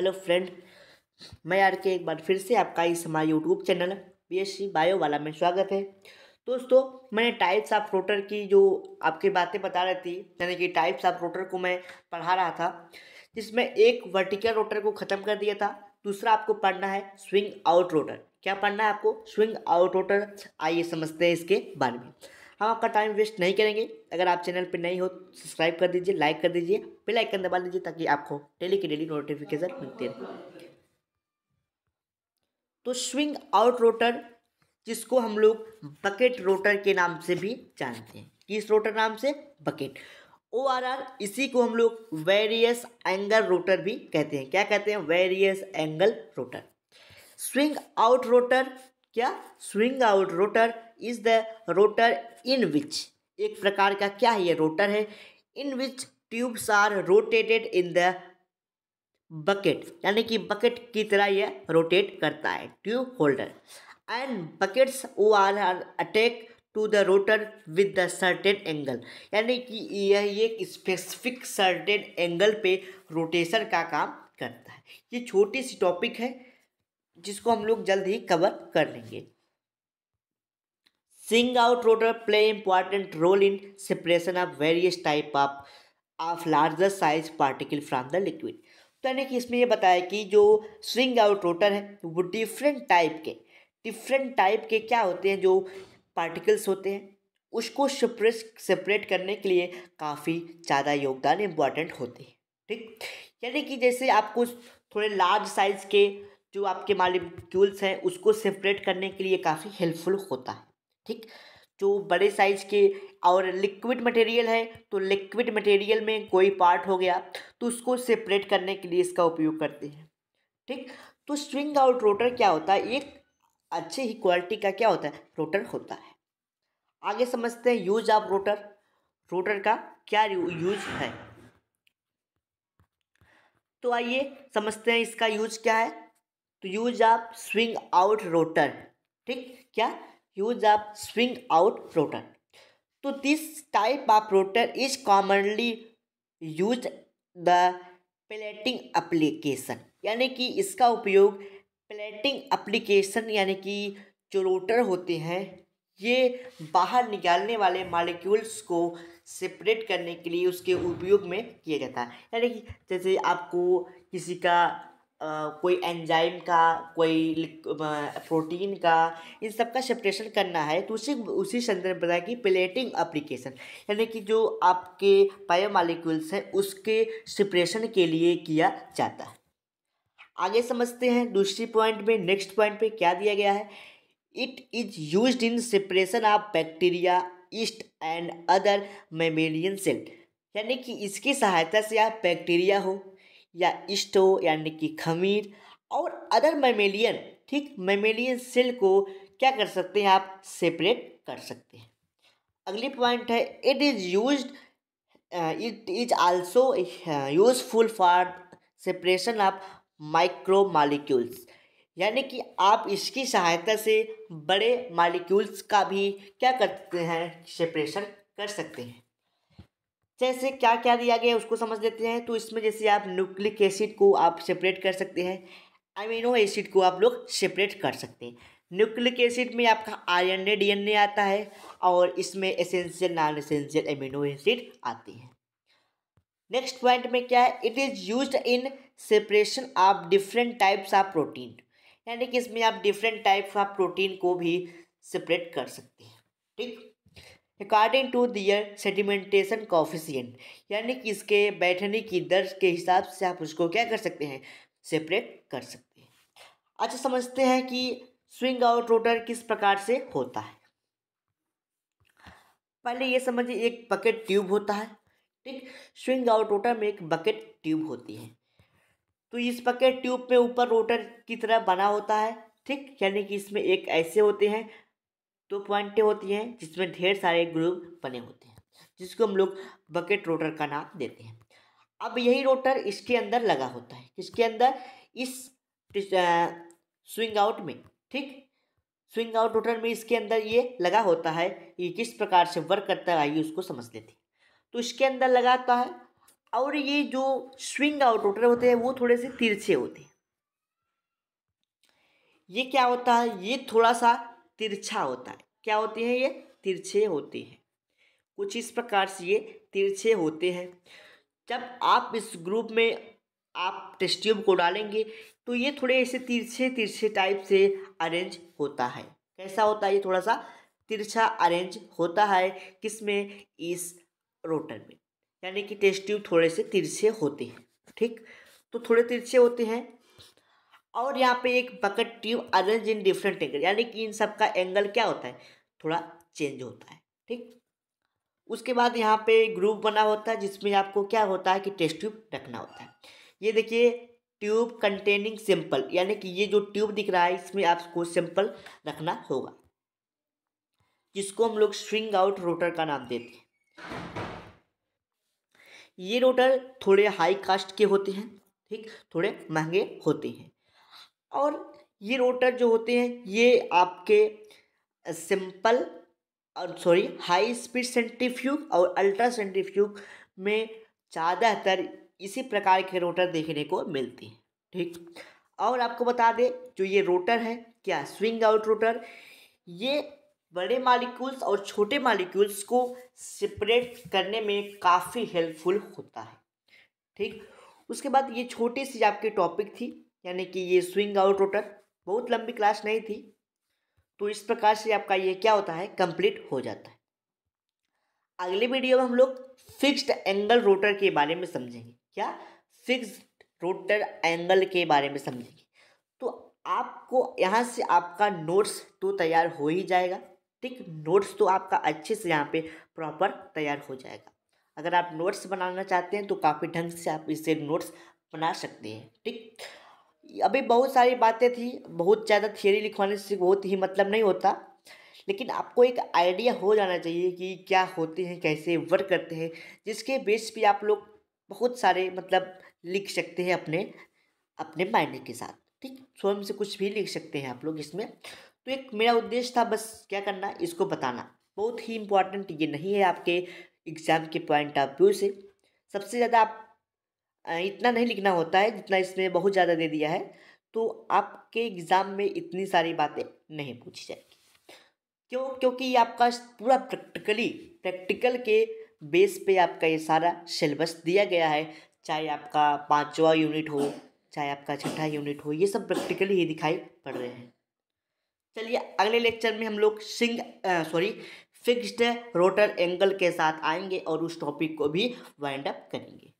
hello friend मैं are के एक बार फिर से आपका इस हमारे YouTube channel B S C bio वाला में स्वागत है दोस्तों मैंने टाइप्स ऑफ रोटर की जो आपकी बातें बता रही थी यानी कि टाइप्स ऑफ रोटर को मैं पढ़ा रहा था जिसमें एक वर्टिकल रोटर को ख़त्म कर दिया था दूसरा आपको पढ़ना है स्विंग आउट रोटर क्या पढ़ना है आपको स्विंग आउट रोटर आइए समझते हैं इसके बारे में हम आपका टाइम वेस्ट नहीं करेंगे अगर आप चैनल पर नहीं हो सब्सक्राइब कर दीजिए लाइक कर दीजिए बेल आइकन दबा दीजिए ताकि आपको डेली की डेली नोटिफिकेशन मिलती रहे तो स्विंग आउट रोटर जिसको हम लोग बकेट रोटर के नाम से भी जानते हैं किस रोटर नाम से बकेट ओ आर आर इसी को हम लोग वेरियस एंगल रोटर भी कहते हैं क्या कहते हैं various angle rotor swing out rotor क्या swing out rotor is the rotor in which एक प्रकार का क्या है ये रोटर है in which tubes are rotated in the bucket यानी कि बकेट की तरह यह रोटेट करता है ट्यूब होल्डर एंड बकेट्स वो आर आर अटैक to the rotor with the certain angle यानी कि यह एक स्पेसिफिक सर्टेन एंगल पे रोटेशन का काम करता है ये छोटी सी टॉपिक है जिसको हम लोग जल्द ही कवर कर लेंगे swing out rotor play important role in separation of various type of of larger size particle from the liquid तो यानी कि इसमें ये बताया कि जो स्विंग आउट रोटर है वो डिफरेंट टाइप के डिफरेंट टाइप के क्या होते हैं जो पार्टिकल्स होते हैं उसको सेपरेट सेपरेट करने के लिए काफ़ी ज़्यादा योगदान इम्पॉर्टेंट होते हैं ठीक यानी कि जैसे आपको थोड़े लार्ज साइज़ के जो आपके मालिक्यूल्स हैं उसको सेपरेट करने के लिए काफ़ी हेल्पफुल होता है ठीक जो बड़े साइज के और लिक्विड मटेरियल है तो लिक्विड मटेरियल में कोई पार्ट हो गया तो उसको सेपरेट करने के लिए इसका उपयोग करते हैं ठीक तो स्ट्रिंग आउट रोटर क्या होता है एक अच्छे ही क्वालिटी का क्या होता है रोटर होता है आगे समझते हैं यूज ऑफ रोटर रोटर का क्या यूज है तो आइए समझते हैं इसका यूज क्या है तो use of swing out rotor ठीक क्या use of swing out rotor तो this type of rotor is commonly use the plating application यानी कि इसका उपयोग प्लेटिंग एप्लीकेशन यानी कि जो रोटर होते हैं ये बाहर निकालने वाले मालिक्यूल्स को सेपरेट करने के लिए उसके उपयोग में किया जाता है यानी कि जैसे आपको किसी का कोई एंजाइम का कोई प्रोटीन का इन सब का सेपरेशन करना है तो उसी उसी संदर्भ में बताया कि प्लेटिंग अप्लीकेशन यानी कि जो आपके बायोमालिक्यूल्स हैं उसके सेपरेशन के लिए किया जाता है आगे समझते हैं दूसरी पॉइंट में नेक्स्ट पॉइंट पे क्या दिया गया है it is use in separation of bacteria yeast and other mammalian cell यानी कि इसकी सहायता से आप बैक्टीरिया हो या इस्टो यानी कि खमीर और अदर मेमेलियन ठीक मेमेलियन सेल को क्या कर सकते हैं आप सेपरेट कर सकते हैं अगली पॉइंट है it is use it is also useful for separation of micro molecules यानी कि आप इसकी सहायता से बड़े मालिक्यूल्स का भी क्या करते हैं सेपरेशन कर सकते हैं जैसे क्या क्या दिया गया उसको समझ लेते हैं तो इसमें जैसे आप न्यूक्लिक एसिड को आप सेपरेट कर सकते हैं अमीनो एसिड को आप लोग सेपरेट कर सकते हैं न्यूक्लिक एसिड में आपका N A D N A आता है और इसमें essential non essential amino acid आते हैं नेक्स्ट पॉइंट में क्या है it is use in separation of different types of protein यानी कि इसमें आप डिफरेंट टाइप्स ऑफ प्रोटीन को भी सेपरेट कर सकते हैं ठीक according to their sedimentation coefficient यानी कि इसके बैठने की दर के हिसाब से आप उसको क्या कर सकते हैं सेपरेट कर सकते हैं अच्छा समझते हैं कि स्विंग आउट रोटर किस प्रकार से होता है पहले ये समझिए एक बकेट ट्यूब होता है ठीक स्विंग आउट रोटर में एक बकेट ट्यूब होती है तो इस बकेट ट्यूब में ऊपर रोटर की तरह बना होता है ठीक यानी कि इसमें एक ऐसे होते हैं दो पॉइंटें होती हैं जिसमें ढेर सारे ग्रुप बने होते हैं जिसको हम लोग बकेट रोटर का नाम देते हैं अब यही रोटर इसके अंदर लगा होता है किसके अंदर इस स्विंग आउट में ठीक स्विंग आउट रोटर में इसके अंदर ये लगा होता है ये किस प्रकार से वर्क करता है आइए उसको समझ लेते हैं तो इसके अंदर लगाता है और ये जो स्विंग आउट रोटर होते हैं वो थोड़े से तिरछे होते हैं ये क्या होता है ये थोड़ा सा तिरछा होता है क्या होती हैं ये तिरछे होते हैं कुछ इस प्रकार से ये तिरछे होते हैं जब आप इस ग्रुप में आप टेस्ट्यूब को डालेंगे तो ये थोड़े ऐसे तिरछे तिरछे टाइप से अरेंज होता है कैसा होता है ये थोड़ा सा तिरछा अरेंज होता है किस में इस रोटर में यानी कि टेस्ट ट्यूब थोड़े से तिरछे होते हैं ठीक तो थोड़े तिरछे होते हैं और यहाँ पे एक bucket tube arrange in different angle यानी कि इन सब का एंगल क्या होता है थोड़ा चेंज होता है ठीक उसके बाद यहाँ पे ग्रुप बना होता है जिसमें आपको क्या होता है कि टेस्ट ट्यूब रखना होता है ये देखिए ट्यूब कंटेनिंग सिंपल यानी कि ये जो ट्यूब दिख रहा है इसमें आपको सिंपल रखना होगा जिसको हम लोग स्विंग आउट रोटर का नाम देते हैं ये रोटर थोड़े हाई कास्ट के होते हैं ठीक थोड़े महंगे होते हैं और ये रोटर जो होते हैं ये आपके सिंपल और सॉरी हाई स्पीड सेंट्रीफ्यूग और अल्ट्रा सेंट्रीफ्यूग में ज़्यादातर इसी प्रकार के रोटर देखने को मिलते हैं ठीक और आपको बता दें जो ये रोटर है क्या स्विंग आउट रोटर ये बड़े मालिक्यूल्स और छोटे मालिक्यूल्स को सेपरेट करने में काफ़ी हेल्पफुल होता है ठीक उसके बाद ये छोटी सी आपकी टॉपिक थी यानी कि ये स्विंग आउट रोटर बहुत लंबी क्लास नहीं थी तो इस प्रकार से आपका ये क्या होता है कंप्लीट हो जाता है अगले वीडियो में हम लोग फिक्स्ड एंगल रोटर के बारे में समझेंगे क्या फिक्स्ड रोटर एंगल के बारे में समझेंगे तो आपको यहाँ से आपका नोट्स तो तैयार हो ही जाएगा ठीक नोट्स तो आपका अच्छे से यहाँ पे प्रॉपर तैयार हो जाएगा अगर आप नोट्स बनाना चाहते हैं तो काफ़ी ढंग से आप इसे नोट्स बना सकते हैं ठीक अभी बहुत सारी बातें थी बहुत ज़्यादा थियोरी लिखवाने से बहुत ही मतलब नहीं होता लेकिन आपको एक आइडिया हो जाना चाहिए कि क्या होते हैं कैसे वर्क करते हैं जिसके बेस पे आप लोग बहुत सारे मतलब लिख सकते हैं अपने अपने मायने के साथ ठीक स्वयं से कुछ भी लिख सकते हैं आप लोग इसमें तो एक मेरा उद्देश्य था बस क्या करना इसको बताना बहुत ही इम्पॉर्टेंट ये नहीं है आपके एग्ज़ाम के पॉइंट ऑफ व्यू से सबसे ज़्यादा आप इतना नहीं लिखना होता है जितना इसमें बहुत ज़्यादा दे दिया है तो आपके एग्ज़ाम में इतनी सारी बातें नहीं पूछी जाएगी क्यों क्योंकि ये आपका पूरा प्रैक्टिकली प्रैक्टिकल के बेस पे आपका ये सारा सिलेबस दिया गया है चाहे आपका पाँचवा यूनिट हो चाहे आपका छठा यूनिट हो ये सब प्रैक्टिकली ही दिखाई पड़ रहे हैं चलिए अगले लेक्चर में हम लोग swing sorry fixed rotor angle के साथ आएंगे और उस टॉपिक को भी वाइंड अप करेंगे